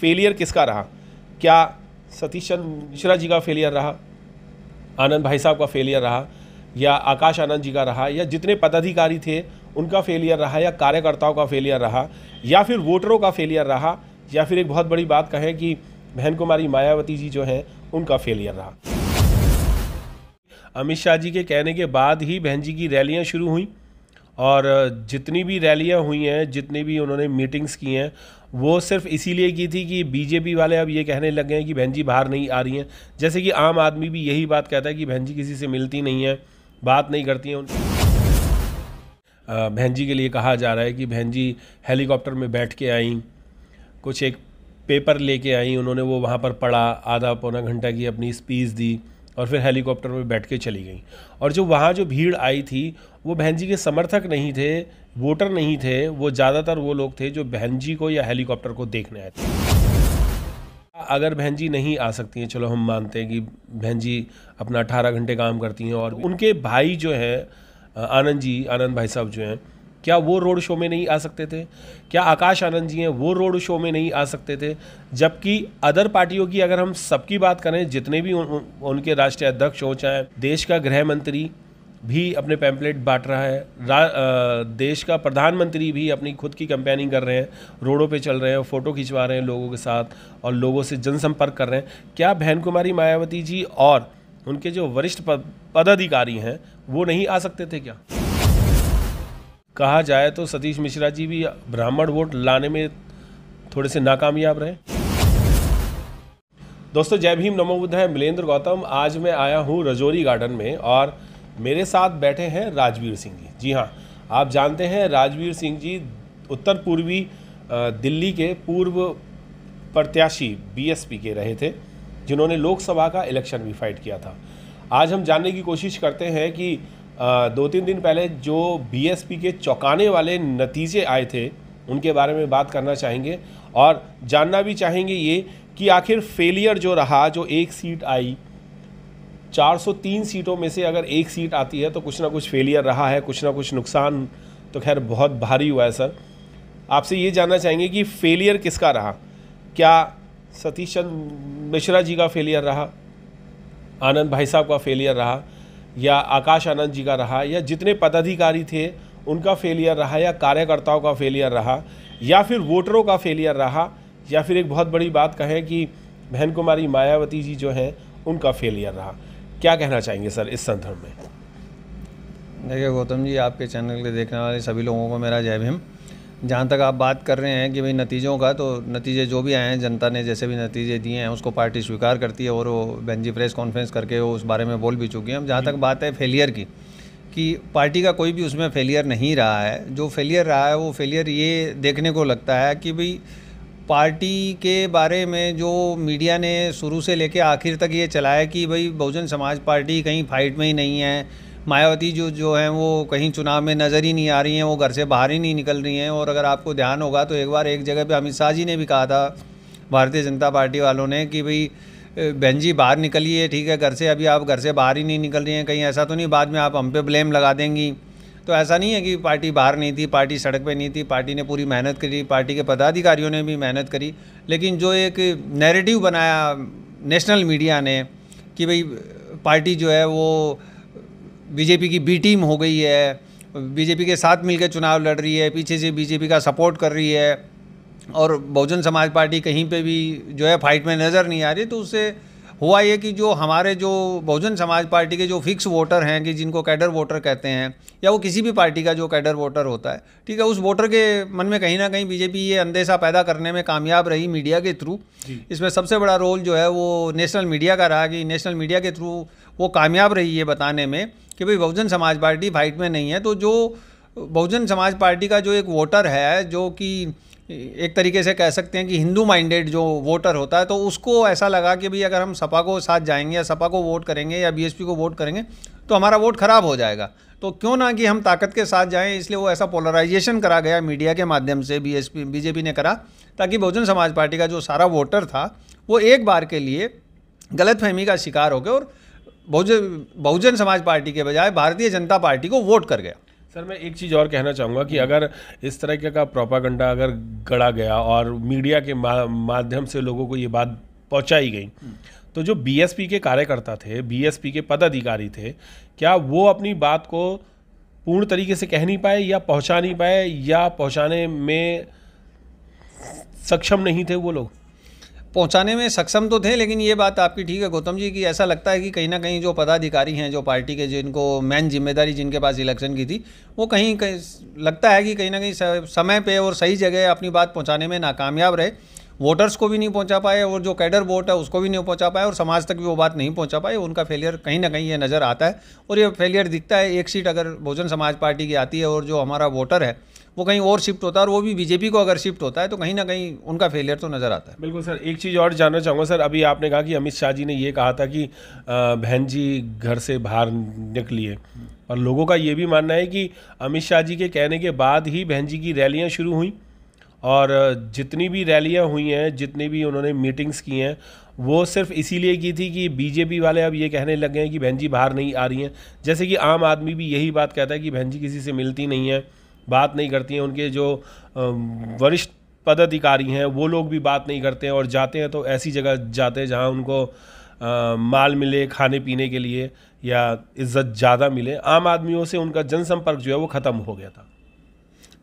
Failure किसका रहा क्या सतीश चंद्र मिश्रा जी का फेलियर रहा आनंद भाई साहब का फेलियर रहा या आकाश आनंद जी का रहा या जितने पदाधिकारी थे उनका फेलियर रहा या कार्यकर्ताओं का फेलियर रहा या फिर वोटरों का फेलियर रहा या फिर एक बहुत बड़ी बात कहें कि बहन कुमारी मायावती जी जो हैं उनका फेलियर रहा अमित शाह जी के कहने के बाद ही बहन जी की रैलियाँ शुरू हुई और जितनी भी रैलियाँ हुई हैं जितनी भी उन्होंने मीटिंग्स की हैं वो सिर्फ इसीलिए की थी कि बीजेपी वाले अब ये कहने लग गए हैं कि बहन जी बाहर नहीं आ रही हैं जैसे कि आम आदमी भी यही बात कहता है कि बहन जी किसी से मिलती नहीं है बात नहीं करती हैं उनकी बहन जी के लिए कहा जा रहा है कि बहन जी हेलीकॉप्टर में बैठ के आई कुछ एक पेपर लेके आई उन्होंने वो वहाँ पर पढ़ा आधा पौना घंटा की अपनी स्पीच दी और फिर हेलीकॉप्टर में बैठ के चली गई और जो वहाँ जो भीड़ आई थी वो बहन जी के समर्थक नहीं थे वोटर नहीं थे वो ज़्यादातर वो लोग थे जो बहन जी को या हेलीकॉप्टर को देखने आए थे अगर बहन जी नहीं आ सकती हैं चलो हम मानते हैं कि बहन जी अपना अठारह घंटे काम करती हैं और उनके भाई जो हैं आनंद जी आनंद भाई साहब जो हैं क्या वो रोड शो में नहीं आ सकते थे क्या आकाश आनंद जी हैं वो रोड शो में नहीं आ सकते थे जबकि अदर पार्टियों की अगर हम सबकी बात करें जितने भी उन, उनके राष्ट्रीय अध्यक्ष हों चाहे देश का गृह मंत्री भी अपने पैम्पलेट बांट रहा है आ, देश का प्रधानमंत्री भी अपनी खुद की कंपेनिंग कर रहे हैं रोडों पे चल रहे हैं फ़ोटो खिंचवा रहे हैं लोगों के साथ और लोगों से जनसंपर्क कर रहे हैं क्या बहन कुमारी मायावती जी और उनके जो वरिष्ठ पदाधिकारी हैं वो नहीं आ सकते थे क्या कहा जाए तो सतीश मिश्रा जी भी ब्राह्मण वोट लाने में थोड़े से नाकामयाब रहे दोस्तों जय भीम नमो बुद्ध है मिलेंद्र गौतम आज मैं आया हूँ रजौरी गार्डन में और मेरे साथ बैठे हैं राजवीर सिंह जी जी हाँ आप जानते हैं राजवीर सिंह जी उत्तर पूर्वी दिल्ली के पूर्व प्रत्याशी बीएसपी के रहे थे जिन्होंने लोकसभा का इलेक्शन भी फाइट किया था आज हम जानने की कोशिश करते हैं कि दो तीन दिन पहले जो बीएसपी के चौंकाने वाले नतीजे आए थे उनके बारे में बात करना चाहेंगे और जानना भी चाहेंगे ये कि आखिर फेलियर जो रहा जो एक सीट आई 403 सीटों में से अगर एक सीट आती है तो कुछ ना कुछ फेलियर रहा है कुछ ना कुछ नुकसान तो खैर बहुत भारी हुआ है सर आपसे ये जानना चाहेंगे कि फेलियर किसका रहा क्या सतीश चंद्र मिश्रा जी का फेलियर रहा आनंद भाई साहब का फेलियर रहा या आकाश आनंद जी का रहा या जितने पदाधिकारी थे उनका फेलियर रहा या कार्यकर्ताओं का फेलियर रहा या फिर वोटरों का फेलियर रहा या फिर एक बहुत बड़ी बात कहें कि बहन कुमारी मायावती जी जो हैं उनका फेलियर रहा क्या कहना चाहेंगे सर इस संदर्भ में देखिए गौतम जी आपके चैनल के देखने वाले सभी लोगों को मेरा जय भीम जहाँ तक आप बात कर रहे हैं कि भाई नतीजों का तो नतीजे जो भी आए हैं जनता ने जैसे भी नतीजे दिए हैं उसको पार्टी स्वीकार करती है और वो बेंजी प्रेस कॉन्फ्रेंस करके वो उस बारे में बोल भी चुकी हैं जहाँ तक बात है फेलियर की कि पार्टी का कोई भी उसमें फेलियर नहीं रहा है जो फेलियर रहा है वो फेलियर ये देखने को लगता है कि भाई पार्टी के बारे में जो मीडिया ने शुरू से लेकर आखिर तक ये चलाया कि भाई बहुजन समाज पार्टी कहीं फाइट में ही नहीं है मायावती जो जो हैं वो कहीं चुनाव में नज़र ही नहीं आ रही हैं वो घर से बाहर ही नहीं निकल रही हैं और अगर आपको ध्यान होगा तो एक बार एक जगह पे अमित शाह जी ने भी कहा था भारतीय जनता पार्टी वालों ने कि भाई बहन जी बाहर निकलिए ठीक है घर से अभी आप घर से बाहर ही नहीं निकल रही हैं कहीं ऐसा तो नहीं बाद में आप हम पे ब्लेम लगा देंगी तो ऐसा नहीं है कि पार्टी बाहर नहीं थी पार्टी सड़क पे नहीं थी पार्टी ने पूरी मेहनत करी पार्टी के पदाधिकारियों ने भी मेहनत करी लेकिन जो एक नैरेटिव बनाया नेशनल मीडिया ने कि भाई पार्टी जो है वो बीजेपी की बी टीम हो गई है बीजेपी के साथ मिलकर चुनाव लड़ रही है पीछे से बीजेपी का सपोर्ट कर रही है और बहुजन समाज पार्टी कहीं पे भी जो है फाइट में नज़र नहीं आ रही तो उससे हुआ ये कि जो हमारे जो बहुजन समाज पार्टी के जो फिक्स वोटर हैं कि जिनको कैडर वोटर कहते हैं या वो किसी भी पार्टी का जो कैडर वोटर होता है ठीक है उस वोटर के मन में कहीं ना कहीं बीजेपी ये अंदेशा पैदा करने में कामयाब रही मीडिया के थ्रू इसमें सबसे बड़ा रोल जो है वो नेशनल मीडिया का रहा कि नेशनल मीडिया के थ्रू वो कामयाब रही है बताने में कि भाई बहुजन समाज पार्टी फाइट में नहीं है तो जो बहुजन समाज पार्टी का जो एक वोटर है जो कि एक तरीके से कह सकते हैं कि हिंदू माइंडेड जो वोटर होता है तो उसको ऐसा लगा कि भाई अगर हम सपा को साथ जाएंगे या सपा को वोट करेंगे या बीएसपी को वोट करेंगे तो हमारा वोट ख़राब हो जाएगा तो क्यों ना कि हम ताकत के साथ जाएं इसलिए वो ऐसा पोलराइजेशन करा गया मीडिया के माध्यम से बीएसपी बीजेपी ने करा ताकि बहुजन समाज पार्टी का जो सारा वोटर था वो एक बार के लिए गलत का शिकार हो गया और बहुजन बहुजन समाज पार्टी के बजाय भारतीय जनता पार्टी को वोट कर गया सर मैं एक चीज़ और कहना चाहूँगा कि अगर इस तरह का प्रोपागंडा अगर गड़ा गया और मीडिया के मा, माध्यम से लोगों को ये बात पहुँचाई गई तो जो बीएसपी के कार्यकर्ता थे बीएसपी के पदाधिकारी थे क्या वो अपनी बात को पूर्ण तरीके से कह नहीं पाए या पहुँचा नहीं पाए या पहुँचाने में सक्षम नहीं थे वो लोग पहुंचाने में सक्षम तो थे लेकिन ये बात आपकी ठीक है गौतम जी कि ऐसा लगता है कि कहीं ना कहीं जो पदाधिकारी हैं जो पार्टी के जिनको मेन जिम्मेदारी जिनके पास इलेक्शन की थी वो कहीं कहीं लगता है कि कहीं ना कहीं समय पे और सही जगह अपनी बात पहुंचाने में नाकामयाब रहे वोटर्स को भी नहीं पहुँचा पाए और जो कैडर वोट है उसको भी नहीं पहुँचा पाए और समाज तक भी वो बात नहीं पहुँचा पाए उनका फेलियर कहीं ना कहीं ये नज़र आता है और ये फेलियर दिखता है एक सीट अगर बहुजन समाज पार्टी की आती है और जो हमारा वोटर है वो कहीं और शिफ्ट होता है और वो भी बीजेपी को अगर शिफ्ट होता है तो कहीं ना कहीं उनका फेलियर तो नज़र आता है बिल्कुल सर एक चीज़ और जानना चाहूँगा सर अभी आपने कहा कि अमित शाह जी ने ये कहा था कि बहन जी घर से बाहर निकली है और लोगों का ये भी मानना है कि अमित शाह जी के कहने के बाद ही बहन जी की रैलियाँ शुरू हुई और जितनी भी रैलियाँ हुई हैं जितनी भी उन्होंने मीटिंग्स की हैं वो सिर्फ इसीलिए की थी कि बीजेपी वाले अब ये कहने लग गए हैं कि बहन जी बाहर नहीं आ रही हैं जैसे कि आम आदमी भी यही बात कहता है कि बहन जी किसी से मिलती नहीं है बात नहीं करती हैं उनके जो वरिष्ठ पदाधिकारी हैं वो लोग भी बात नहीं करते हैं और जाते हैं तो ऐसी जगह जाते हैं जहाँ उनको आ, माल मिले खाने पीने के लिए या इज्जत ज़्यादा मिले आम आदमियों से उनका जनसंपर्क जो है वो ख़त्म हो गया था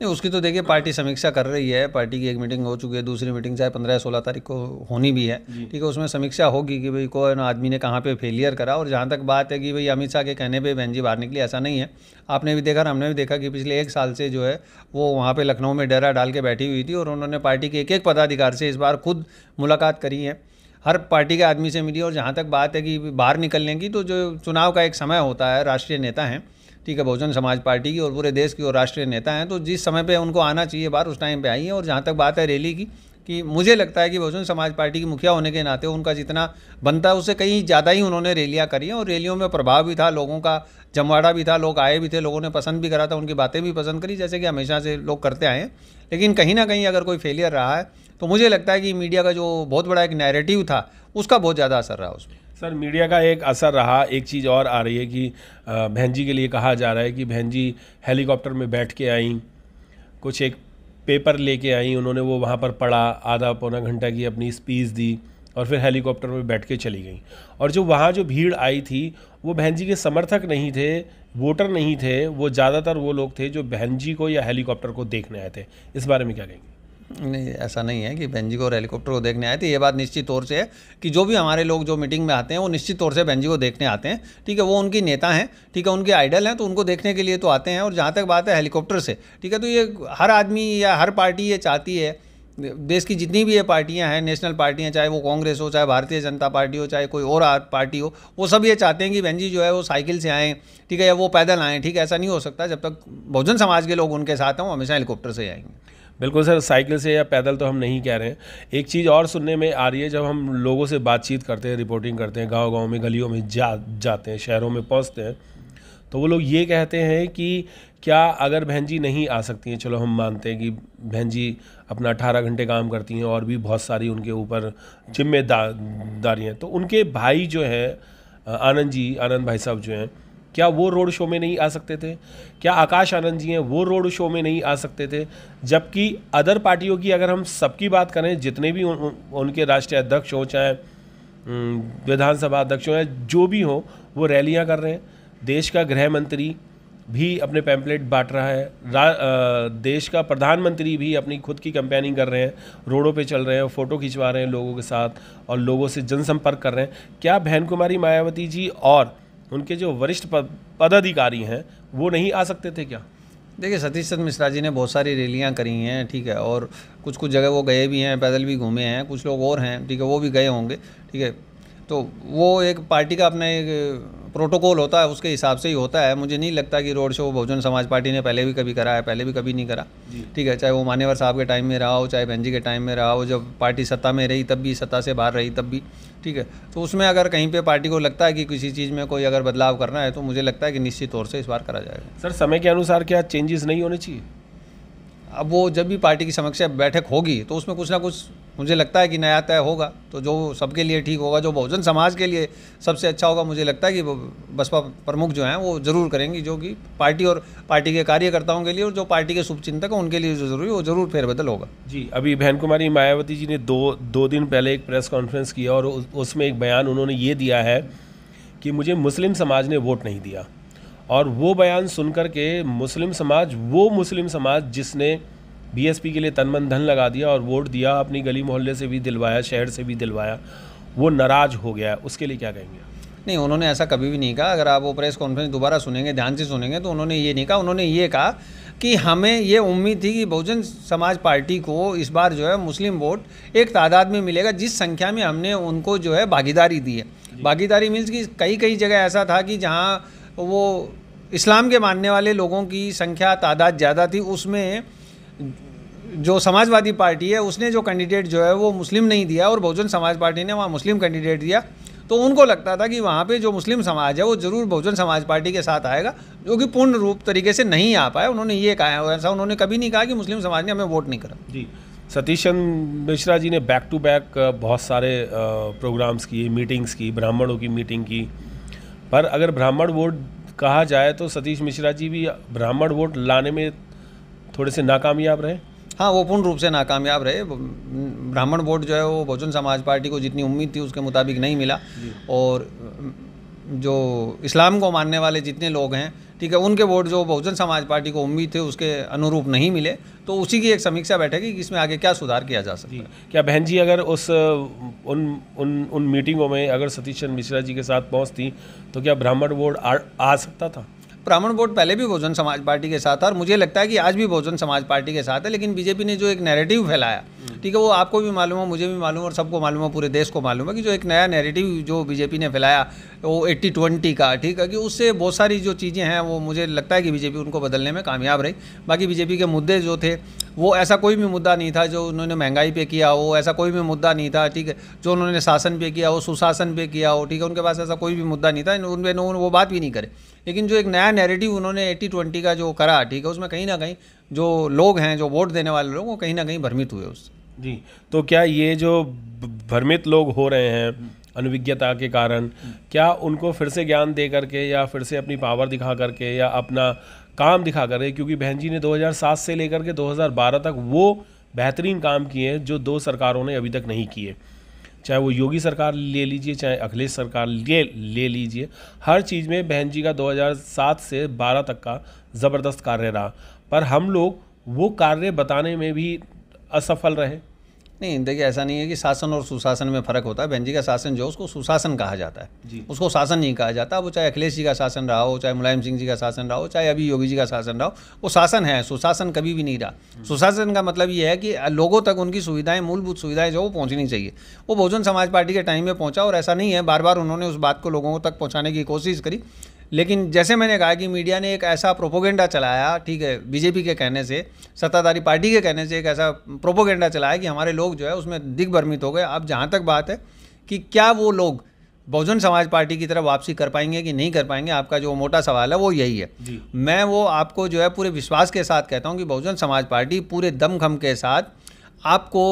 नहीं उसकी तो देखिए पार्टी समीक्षा कर रही है पार्टी की एक मीटिंग हो चुकी है दूसरी मीटिंग चाहे पंद्रह सोलह तारीख को होनी भी है ठीक है उसमें समीक्षा होगी कि भाई कौन आदमी ने कहाँ पर फेलियर करा और जहाँ तक बात है कि भाई अमित शाह के कहने पर बहन जी बाहर निकली ऐसा नहीं है आपने भी देखा और हमने भी देखा कि पिछले एक साल से जो है वो वहाँ पर लखनऊ में डेरा डाल के बैठी हुई थी और उन्होंने पार्टी के एक एक पदाधिकार से इस बार खुद मुलाकात करी है हर पार्टी के आदमी से मिली और जहाँ तक बात है कि बाहर निकलने की तो जो चुनाव का एक समय होता है राष्ट्रीय नेता हैं ठीक है बहुजन समाज पार्टी की और पूरे देश की और राष्ट्रीय नेता हैं तो जिस समय पर उनको आना चाहिए बाहर उस टाइम पर आई है और जहाँ तक बात है रैली की कि मुझे लगता है कि बहुजन समाज पार्टी की मुखिया होने के नाते उनका जितना बनता है उससे कहीं ज़्यादा ही उन्होंने रैलियाँ करी हैं और रैलियों में प्रभाव भी था लोगों का जमवाड़ा भी था लोग आए भी थे लोगों ने पसंद भी करा था उनकी बातें भी पसंद करी जैसे कि हमेशा से लोग करते आए हैं लेकिन कहीं ना कहीं अगर कोई फेलियर रहा है तो मुझे लगता है कि मीडिया का जो बहुत बड़ा एक नैरेटिव था उसका बहुत ज़्यादा असर रहा उसमें सर मीडिया का एक असर रहा एक चीज़ और आ रही है कि बहन जी के लिए कहा जा रहा है कि बहन जी हेलीकॉप्टर में बैठ के आई कुछ एक पेपर लेके आई उन्होंने वो वहाँ पर पढ़ा आधा पौना घंटा की अपनी स्पीच दी और फिर हेलीकॉप्टर में बैठ के चली गई और जो वहाँ जो भीड़ आई थी वो बहन जी के समर्थक नहीं थे वोटर नहीं थे वो ज़्यादातर वो लोग थे जो बहन जी को या हेलीकॉप्टर को देखने आए थे इस बारे में क्या कहेंगे नहीं ऐसा नहीं है कि बेंजी और हेलीकॉप्टर को देखने आए थे ये बात निश्चित तौर से है कि जो भी हमारे लोग जो मीटिंग में आते हैं वो निश्चित तौर से बेंजी को देखने आते हैं ठीक है वो उनकी नेता हैं ठीक है उनके आइडल हैं तो उनको देखने के लिए तो आते हैं और जहाँ तक बात है हेलीकॉप्टर से ठीक है तो ये हर आदमी या हर पार्टी ये चाहती है देश की जितनी भी ये पार्टियाँ हैं नेशनल पार्टियाँ चाहे वो कांग्रेस हो चाहे भारतीय जनता पार्टी हो चाहे कोई और पार्टी हो वो सब ये चाहते हैं कि बहन जो है वो साइकिल से आएँ ठीक है या वो पैदल आएँ ठीक है ऐसा नहीं हो सकता जब तक बहुजन समाज के लोग उनके साथ हैं वो हमेशा हेलीकॉप्टर से आएंगे बिल्कुल सर साइकिल से या पैदल तो हम नहीं कह रहे हैं एक चीज़ और सुनने में आ रही है जब हम लोगों से बातचीत करते हैं रिपोर्टिंग करते हैं गाँव गाँव में गलियों में जा जाते हैं शहरों में पहुँचते हैं तो वो लोग ये कहते हैं कि क्या अगर बहन जी नहीं आ सकती हैं चलो हम मानते हैं कि बहन जी अपना अठारह घंटे काम करती हैं और भी बहुत सारी उनके ऊपर जिम्मेदारियाँ तो उनके भाई जो हैं आनंद जी आनंद भाई साहब जो हैं क्या वो रोड शो में नहीं आ सकते थे क्या आकाश आनंद जी हैं वो रोड शो में नहीं आ सकते थे जबकि अदर पार्टियों की अगर हम सबकी बात करें जितने भी उन, उनके राष्ट्रीय अध्यक्ष हों चाहे विधानसभा अध्यक्ष हों या जो भी हों वो रैलियाँ कर रहे हैं देश का गृह मंत्री भी अपने पैम्पलेट बांट रहा है आ, देश का प्रधानमंत्री भी अपनी खुद की कंपेनिंग कर रहे हैं रोडों पे चल रहे हैं फ़ोटो खिंचवा रहे हैं लोगों के साथ और लोगों से जनसंपर्क कर रहे हैं क्या बहन कुमारी मायावती जी और उनके जो वरिष्ठ पदाधिकारी हैं वो नहीं आ सकते थे क्या देखिए सतीश चंद्र मिश्रा जी ने बहुत सारी रैलियाँ करी हैं ठीक है और कुछ कुछ जगह वो गए भी हैं पैदल भी घूमे हैं कुछ लोग और हैं ठीक है वो भी गए होंगे ठीक है तो वो एक पार्टी का अपना एक प्रोटोकॉल होता है उसके हिसाब से ही होता है मुझे नहीं लगता कि रोड शो बहुजन समाज पार्टी ने पहले भी कभी करा है पहले भी कभी नहीं करा ठीक है चाहे वो मान्यवर साहब के टाइम में रहा हो चाहे बहन जी के टाइम में रहा हो जब पार्टी सत्ता में रही तब भी सत्ता से बाहर रही तब भी ठीक है तो उसमें अगर कहीं पर पार्टी को लगता है कि किसी चीज़ में कोई अगर बदलाव करना है तो मुझे लगता है कि निश्चित तौर से इस बार करा जाएगा सर समय के अनुसार क्या चेंजेस नहीं होने चाहिए अब वो जब भी पार्टी की समक्ष बैठक होगी तो उसमें कुछ ना कुछ मुझे लगता है कि नया तय होगा तो जो सबके लिए ठीक होगा जो बहुजन समाज के लिए सबसे अच्छा होगा मुझे लगता है कि बसपा प्रमुख जो हैं वो ज़रूर करेंगी जो कि पार्टी और पार्टी के कार्यकर्ताओं के लिए और जो पार्टी के शुभचिंतक हैं उनके लिए जो जरूरी वो जरूर फेरबदल होगा जी अभी बहन कुमारी मायावती जी ने दो दो दिन पहले एक प्रेस कॉन्फ्रेंस किया और उसमें एक बयान उन्होंने ये दिया है कि मुझे मुस्लिम समाज ने वोट नहीं दिया और वो बयान कर के मुस्लिम समाज वो मुस्लिम समाज जिसने बीएसपी के लिए तन मन धन लगा दिया और वोट दिया अपनी गली मोहल्ले से भी दिलवाया शहर से भी दिलवाया वो नाराज हो गया उसके लिए क्या कहेंगे नहीं उन्होंने ऐसा कभी भी नहीं कहा अगर आप वो प्रेस कॉन्फ्रेंस दोबारा सुनेंगे ध्यान से सुनेंगे तो उन्होंने ये नहीं कहा उन्होंने ये कहा कि हमें ये उम्मीद थी कि बहुजन समाज पार्टी को इस बार जो है मुस्लिम वोट एक तादाद में मिलेगा जिस संख्या में हमने उनको जो है भागीदारी दी है भागीदारी मीन्स कि कई कई जगह ऐसा था कि जहाँ तो वो इस्लाम के मानने वाले लोगों की संख्या तादाद ज़्यादा थी उसमें जो समाजवादी पार्टी है उसने जो कैंडिडेट जो है वो मुस्लिम नहीं दिया और बहुजन समाज पार्टी ने वहाँ मुस्लिम कैंडिडेट दिया तो उनको लगता था कि वहाँ पे जो मुस्लिम समाज है वो ज़रूर बहुजन समाज पार्टी के साथ आएगा जो कि पूर्ण रूप तरीके से नहीं आ पाया उन्होंने ये कहा है ऐसा उन्होंने कभी नहीं कहा कि मुस्लिम समाज ने हमें वोट नहीं करा जी सतीश चंद्र मिश्रा जी ने बैक टू बैक बहुत सारे प्रोग्राम्स किए मीटिंग्स की ब्राह्मणों की मीटिंग की पर अगर ब्राह्मण वोट कहा जाए तो सतीश मिश्रा जी भी ब्राह्मण वोट लाने में थोड़े से नाकामयाब रहे हाँ वो पूर्ण रूप से नाकामयाब रहे ब्राह्मण वोट जो है वो बहुजन समाज पार्टी को जितनी उम्मीद थी उसके मुताबिक नहीं मिला और जो इस्लाम को मानने वाले जितने लोग हैं ठीक है उनके वोट जो बहुजन समाज पार्टी को उम्मीद थे उसके अनुरूप नहीं मिले तो उसी की एक समीक्षा बैठेगी कि इसमें आगे क्या सुधार किया जा सकता है क्या बहन जी अगर उस उन उन उन मीटिंगों में अगर सतीश चंद्र मिश्रा जी के साथ पहुंचती तो क्या ब्राह्मण वोट आ, आ सकता था ब्राह्मण वोट पहले भी बहुजन समाज पार्टी के साथ था और मुझे लगता है कि आज भी बहुजन समाज पार्टी के साथ है लेकिन बीजेपी ने जो एक नैरेटिव फैलाया हम्म। ठीक है वो आपको भी मालूम है मुझे भी मालूम है और सबको मालूम है पूरे देश को मालूम है कि जो एक नया नैरेटिव जो बीजेपी ने फैलाया वो एट्टी ट्वेंटी का ठीक है कि उससे बहुत सारी जो चीज़ें हैं वो मुझे लगता है कि बीजेपी उनको बदलने में कामयाब रही बाकी बीजेपी के मुद्दे जो थे वो ऐसा कोई भी मुद्दा नहीं था जो उन्होंने महंगाई पे किया हो ऐसा कोई भी मुद्दा नहीं था ठीक है जो उन्होंने शासन पे किया हो सुशासन पे किया हो ठीक है उनके पास ऐसा कोई भी मुद्दा नहीं था उन वो बात भी नहीं करे लेकिन जो एक नया नेरेटिव उन्होंने एटी ट्वेंटी का जो करा ठीक है उसमें कहीं ना कहीं जो लोग हैं जो वोट देने वाले लोग वो कहीं ना कहीं भ्रमित हुए उससे जी तो क्या ये जो भ्रमित लोग हो रहे हैं अनभिज्ञता के कारण क्या उनको फिर से ज्ञान दे करके या फिर से अपनी पावर दिखा करके या अपना काम दिखा कर रहे क्योंकि बहन जी ने 2007 से लेकर के 2012 तक वो बेहतरीन काम किए हैं जो दो सरकारों ने अभी तक नहीं किए चाहे वो योगी सरकार ले लीजिए चाहे अखिलेश सरकार ले ले लीजिए हर चीज़ में बहन जी का 2007 से 12 तक का ज़बरदस्त कार्य रहा पर हम लोग वो कार्य बताने में भी असफल रहे नहीं देखिए ऐसा नहीं है कि शासन और सुशासन में फ़र्क होता है बहन जी का शासन जो उसको सुशासन कहा जाता है उसको शासन नहीं कहा जाता वो चाहे अखिलेश जी का शासन रहा हो चाहे मुलायम सिंह जी का शासन रहा हो चाहे अभी योगी जी का शासन रहा हो वो शासन है सुशासन कभी भी नहीं रहा हम्म। सुशासन का मतलब ये है कि लोगों तक उनकी सुविधाएं मूलभूत सुविधाएं जो वो पहुँचनी चाहिए वो बहुजन समाज पार्टी के टाइम में पहुँचा और ऐसा नहीं है बार बार उन्होंने उस बात को लोगों तक पहुँचाने की कोशिश करी लेकिन जैसे मैंने कहा कि मीडिया ने एक ऐसा प्रोपोगेंडा चलाया ठीक है बीजेपी के कहने से सत्ताधारी पार्टी के कहने से एक ऐसा प्रोपोगेंडा चलाया कि हमारे लोग जो है उसमें दिग्भ्रमित हो गए अब जहाँ तक बात है कि क्या वो लोग बहुजन समाज पार्टी की तरफ वापसी कर पाएंगे कि नहीं कर पाएंगे आपका जो मोटा सवाल है वो यही है मैं वो आपको जो है पूरे विश्वास के साथ कहता हूँ कि बहुजन समाज पार्टी पूरे दमखम के साथ आपको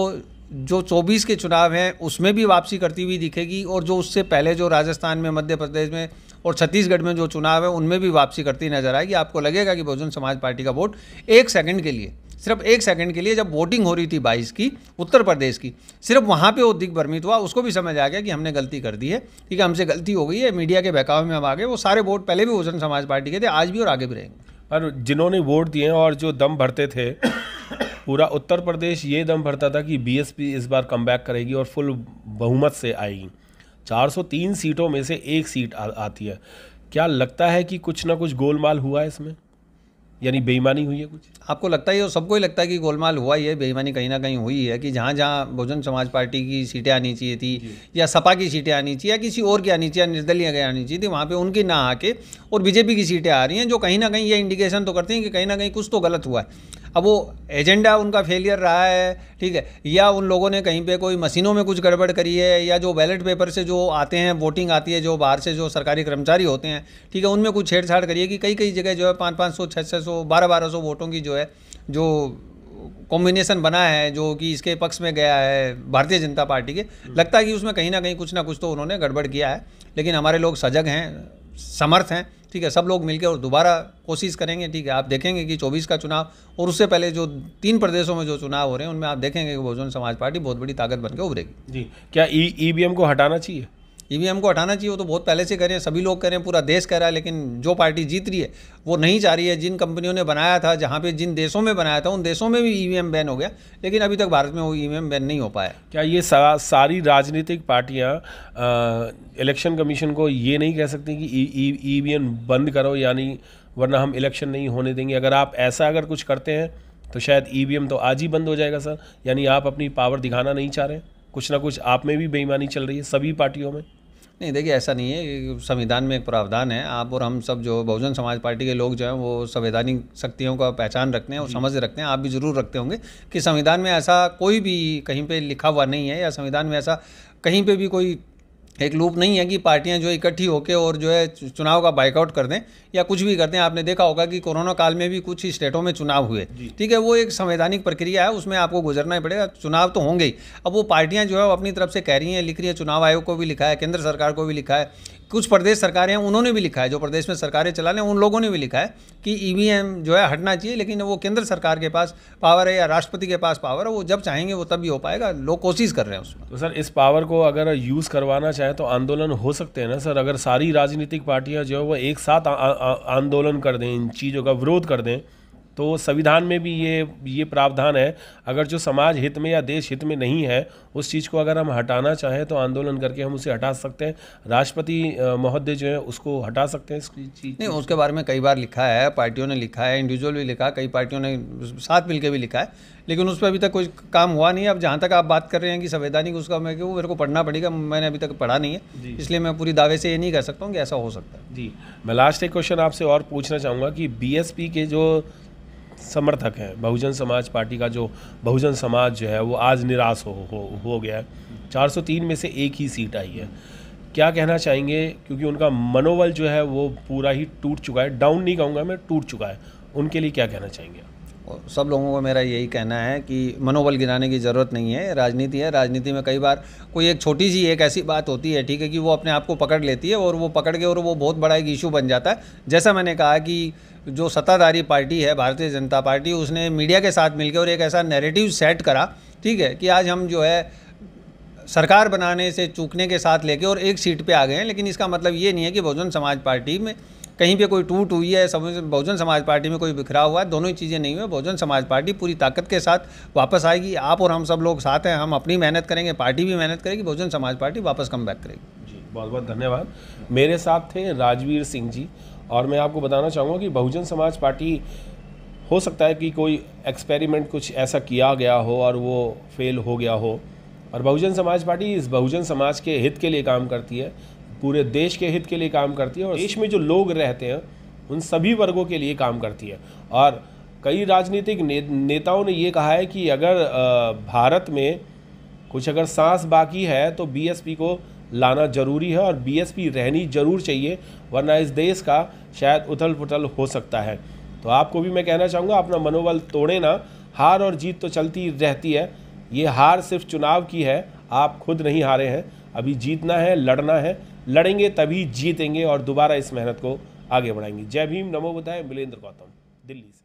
जो 24 के चुनाव हैं उसमें भी वापसी करती हुई दिखेगी और जो उससे पहले जो राजस्थान में मध्य प्रदेश में और छत्तीसगढ़ में जो चुनाव है उनमें भी वापसी करती नजर आएगी आपको लगेगा कि बहुजन समाज पार्टी का वोट एक सेकंड के लिए सिर्फ एक सेकंड के लिए जब वोटिंग हो रही थी बाईस की उत्तर प्रदेश की सिर्फ वहाँ पे वो दिग्ग भ्रमित हुआ उसको भी समझ आ गया कि हमने गलती कर दी है ठीक है हमसे गलती हो गई है मीडिया के बहकावे में हम आ गए वो सारे वोट पहले भी बहुजन समाज पार्टी के थे आज भी और आगे भी रहेंगे और जिन्होंने वोट दिए और जो दम भरते थे पूरा उत्तर प्रदेश ये दम भरता था कि बीएसपी इस बार कम बैक करेगी और फुल बहुमत से आएगी 403 सीटों में से एक सीट आ, आती है क्या लगता है कि कुछ ना कुछ गोलमाल हुआ है इसमें यानी बेईमानी हुई है कुछ आपको लगता है और सबको ही लगता है कि गोलमाल हुआ ही है बेईमानी कहीं ना कहीं हुई है कि जहाँ जहाँ बहुजन समाज पार्टी की सीटें आनी चाहिए थी या सपा की सीटें आनी चाहिए या किसी और की आनी चाहिए या निर्दलीय की आनी चाहिए थी वहाँ पे उनकी ना आके और बीजेपी की सीटें आ रही हैं जो कहीं ना कहीं ये इंडिकेशन तो करती हैं कि कहीं ना कहीं कुछ तो गलत हुआ है अब वो एजेंडा उनका फेलियर रहा है ठीक है या उन लोगों ने कहीं पे कोई मशीनों में कुछ गड़बड़ करी है या जो बैलेट पेपर से जो आते हैं वोटिंग आती है जो बाहर से जो सरकारी कर्मचारी होते हैं ठीक है उनमें कुछ छेड़छाड़ करिए कि कई कई जगह जो है पाँच पाँच सौ छः छः सौ बारह बारह सौ वोटों की जो है जो कॉम्बिनेशन बना है जो कि इसके पक्ष में गया है भारतीय जनता पार्टी के लगता है कि उसमें कहीं ना कहीं कुछ ना कुछ तो उन्होंने गड़बड़ किया है लेकिन हमारे लोग सजग हैं समर्थ हैं ठीक है सब लोग मिलकर और दोबारा कोशिश करेंगे ठीक है आप देखेंगे कि चौबीस का चुनाव और उससे पहले जो तीन प्रदेशों में जो चुनाव हो रहे हैं उनमें आप देखेंगे कि बहुजन समाज पार्टी बहुत बड़ी ताकत बनकर उभरेगी जी क्या ई ई को हटाना चाहिए ईवीएम को हटाना चाहिए वो तो बहुत पहले से करें सभी लोग करें पूरा देश कर रहा है लेकिन जो पार्टी जीत रही है वो नहीं चाह रही है जिन कंपनियों ने बनाया था जहाँ पे जिन देशों में बनाया था उन देशों में भी ईवीएम बैन हो गया लेकिन अभी तक भारत में वो ईवीएम बैन नहीं हो पाया क्या ये सा, सारी राजनीतिक पार्टियाँ इलेक्शन कमीशन को ये नहीं कह सकती कि ईवीएम बंद करो यानी वरना हम इलेक्शन नहीं होने देंगे अगर आप ऐसा अगर कुछ करते हैं तो शायद ई तो आज ही बंद हो जाएगा सर यानी आप अपनी पावर दिखाना नहीं चाह रहे कुछ ना कुछ आप में भी बेईमानी चल रही है सभी पार्टियों में नहीं देखिए ऐसा नहीं है संविधान में एक प्रावधान है आप और हम सब जो बहुजन समाज पार्टी के लोग जो हैं वो संवैधानिक शक्तियों का पहचान रखते हैं और समझ रखते हैं आप भी ज़रूर रखते होंगे कि संविधान में ऐसा कोई भी कहीं पे लिखा हुआ नहीं है या संविधान में ऐसा कहीं पे भी कोई एक लूप नहीं है कि पार्टियां जो इकट्ठी होकर और जो है चुनाव का बाइकआउट कर दें या कुछ भी कर दें आपने देखा होगा कि कोरोना काल में भी कुछ ही स्टेटों में चुनाव हुए ठीक है वो एक संवैधानिक प्रक्रिया है उसमें आपको गुजरना ही पड़ेगा चुनाव तो होंगे ही अब वो पार्टियां जो है वो अपनी तरफ से कह रही हैं लिख रही है चुनाव आयोग को भी लिखा है केंद्र सरकार को भी लिखा है कुछ प्रदेश सरकारें हैं उन्होंने भी लिखा है जो प्रदेश में सरकारें चला लें उन लोगों ने भी लिखा है कि ई e जो है हटना चाहिए लेकिन वो केंद्र सरकार के पास पावर है या राष्ट्रपति के पास पावर है वो जब चाहेंगे वो तब भी हो पाएगा लोग कोशिश कर रहे हैं उसमें तो सर इस पावर को अगर यूज़ करवाना चाहे तो आंदोलन हो सकते हैं ना सर अगर सारी राजनीतिक पार्टियाँ जो है वो एक साथ आंदोलन कर दें इन चीज़ों का विरोध कर दें तो संविधान में भी ये ये प्रावधान है अगर जो समाज हित में या देश हित में नहीं है उस चीज़ को अगर हम हटाना चाहें तो आंदोलन करके हम उसे हटा सकते हैं राष्ट्रपति महोदय जो है उसको हटा सकते हैं इसकी चीज़ नहीं उसके बारे में कई बार लिखा है पार्टियों ने लिखा है इंडिविजुअल भी लिखा कई पार्टियों ने साथ मिलकर भी लिखा है लेकिन उस पर अभी तक कोई काम हुआ नहीं है अब जहाँ तक आप बात कर रहे हैं कि संवैधानिक उसका मैं क्यों मेरे को पढ़ना पड़ेगा मैंने अभी तक पढ़ा नहीं है इसलिए मैं पूरी दावे से ये नहीं कर सकता हूँ कि ऐसा हो सकता है जी मैं लास्ट एक क्वेश्चन आपसे और पूछना चाहूँगा कि बी के जो समर्थक हैं बहुजन समाज पार्टी का जो बहुजन समाज जो है वो आज निराश हो हो, हो गया है 403 में से एक ही सीट आई है क्या कहना चाहेंगे क्योंकि उनका मनोबल जो है वो पूरा ही टूट चुका है डाउन नहीं कहूँगा मैं टूट चुका है उनके लिए क्या कहना चाहेंगे सब लोगों को मेरा यही कहना है कि मनोबल गिराने की ज़रूरत नहीं है राजनीति है राजनीति में कई बार कोई एक छोटी सी एक ऐसी बात होती है ठीक है कि वो अपने आप को पकड़ लेती है और वो पकड़ के और वो बहुत बड़ा एक इशू बन जाता है जैसा मैंने कहा कि जो सत्ताधारी पार्टी है भारतीय जनता पार्टी उसने मीडिया के साथ मिलकर और एक ऐसा नैरेटिव सेट करा ठीक है कि आज हम जो है सरकार बनाने से चूकने के साथ लेके और एक सीट पे आ गए हैं लेकिन इसका मतलब ये नहीं है कि बहुजन समाज पार्टी में कहीं पे कोई टूट हुई है बहुजन समाज पार्टी में कोई बिखरा हुआ है दोनों ही चीज़ें नहीं हुई बहुजन समाज पार्टी पूरी ताकत के साथ वापस आएगी आप और हम सब लोग साथ हैं हम अपनी मेहनत करेंगे पार्टी भी मेहनत करेगी बहुजन समाज पार्टी वापस कम बैक करेगी जी बहुत बहुत धन्यवाद मेरे साथ थे राजवीर सिंह जी और मैं आपको बताना चाहूँगा कि बहुजन समाज पार्टी हो सकता है कि कोई एक्सपेरिमेंट कुछ ऐसा किया गया हो और वो फेल हो गया हो और बहुजन समाज पार्टी इस बहुजन समाज के हित के लिए काम करती है पूरे देश के हित के लिए काम करती है और देश में जो लोग रहते हैं उन सभी वर्गों के लिए काम करती है और कई राजनीतिक ने, नेताओं ने ये कहा है कि अगर भारत में कुछ अगर सांस बाकी है तो बीएसपी को लाना ज़रूरी है और बीएसपी रहनी ज़रूर चाहिए वरना इस देश का शायद उथल पुथल हो सकता है तो आपको भी मैं कहना चाहूँगा अपना मनोबल तोड़े ना हार और जीत तो चलती रहती है ये हार सिर्फ चुनाव की है आप खुद नहीं हारे हैं अभी जीतना है लड़ना है लड़ेंगे तभी जीतेंगे और दोबारा इस मेहनत को आगे बढ़ाएंगे जय भीम नमो बुधाय मिलेंद्र गौतम दिल्ली से